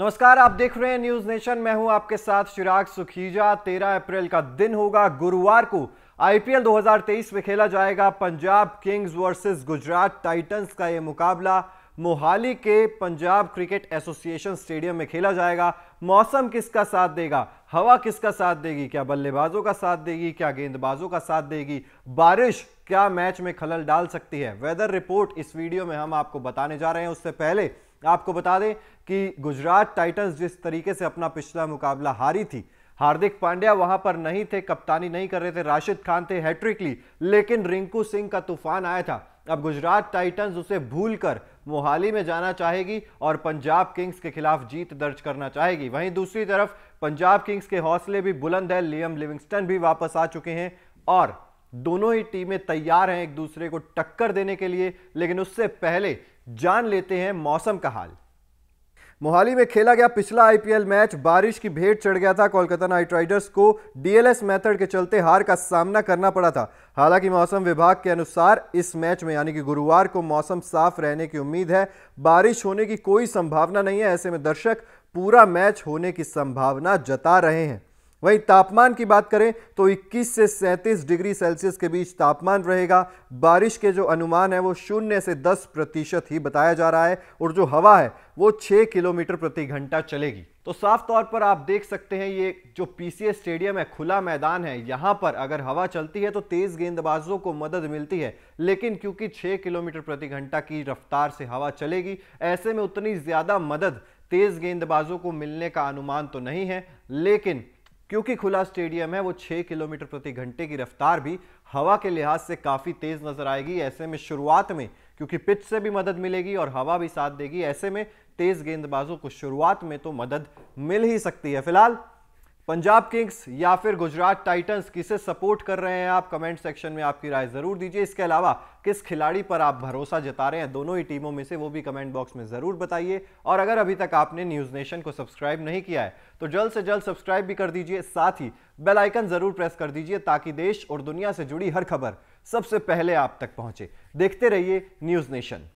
नमस्कार आप देख रहे हैं न्यूज नेशन मैं हूं आपके साथ चिराग सुखीजा 13 अप्रैल का दिन होगा गुरुवार को आईपीएल 2023 में खेला जाएगा Punjab Kings versus Gujarat Titans का यह मुकाबला मोहाली के पंजाब क्रिकेट एसोसिएशन स्टेडियम में खेला जाएगा मौसम किसका साथ देगा हवा किसका साथ देगी क्या बल्लेबाजों का साथ देगी क्या गेंदबाजों का साथ देगी बारिश क्या मैच में खलल डाल सकती है वेदर रिपोर्ट इस वीडियो में हम आपको बताने जा रहे हैं उससे पहले आपको बता दें कि गुजरात टाइटंस जिस तरीके से अपना पिछला मुकाबला हारी थी हार्दिक पांड्या वहां पर नहीं थे कप्तानी नहीं कर रहे थे राशिद खान थे हैट्रिकली ली लेकिन रिंकू सिंह का तूफान आया था अब गुजरात टाइटंस उसे भूलकर मोहाली में जाना चाहेगी और पंजाब किंग्स के खिलाफ जीत दर्ज करना चाहेगी वहीं दूसरी तरफ पंजाब किंग्स के हौसले भी बुलंद है लियम लिविंगस्टन भी वापस आ चुके हैं और दोनों ही टीमें तैयार हैं एक दूसरे को टक्कर देने के लिए लेकिन उससे पहले जान लेते हैं मौसम का हाल मोहाली में खेला गया पिछला आईपीएल मैच बारिश की भेंट चढ़ गया था कोलकाता नाइट राइडर्स को डीएलएस मेथड के चलते हार का सामना करना पड़ा था हालांकि मौसम विभाग के अनुसार इस मैच में यानी कि गुरुवार को मौसम साफ रहने की उम्मीद है बारिश होने की कोई संभावना नहीं है ऐसे में दर्शक पूरा मैच होने की संभावना जता रहे हैं वहीं तापमान की बात करें तो 21 से 37 डिग्री सेल्सियस के बीच तापमान रहेगा बारिश के जो अनुमान है वो शून्य से 10 प्रतिशत ही बताया जा रहा है और जो हवा है वो 6 किलोमीटर प्रति घंटा चलेगी तो साफ तौर पर आप देख सकते हैं ये जो पीसीएस स्टेडियम है खुला मैदान है यहाँ पर अगर हवा चलती है तो तेज गेंदबाजों को मदद मिलती है लेकिन क्योंकि छह किलोमीटर प्रति घंटा की रफ्तार से हवा चलेगी ऐसे में उतनी ज़्यादा मदद तेज गेंदबाजों को मिलने का अनुमान तो नहीं है लेकिन क्योंकि खुला स्टेडियम है वो 6 किलोमीटर प्रति घंटे की रफ्तार भी हवा के लिहाज से काफ़ी तेज़ नज़र आएगी ऐसे में शुरुआत में क्योंकि पिच से भी मदद मिलेगी और हवा भी साथ देगी ऐसे में तेज़ गेंदबाजों को शुरुआत में तो मदद मिल ही सकती है फिलहाल पंजाब किंग्स या फिर गुजरात टाइटंस किसे सपोर्ट कर रहे हैं आप कमेंट सेक्शन में आपकी राय जरूर दीजिए इसके अलावा किस खिलाड़ी पर आप भरोसा जता रहे हैं दोनों ही टीमों में से वो भी कमेंट बॉक्स में जरूर बताइए और अगर अभी तक आपने न्यूज नेशन को सब्सक्राइब नहीं किया है तो जल्द से जल्द सब्सक्राइब भी कर दीजिए साथ ही बेलाइकन जरूर प्रेस कर दीजिए ताकि देश और दुनिया से जुड़ी हर खबर सबसे पहले आप तक पहुंचे देखते रहिए न्यूज नेशन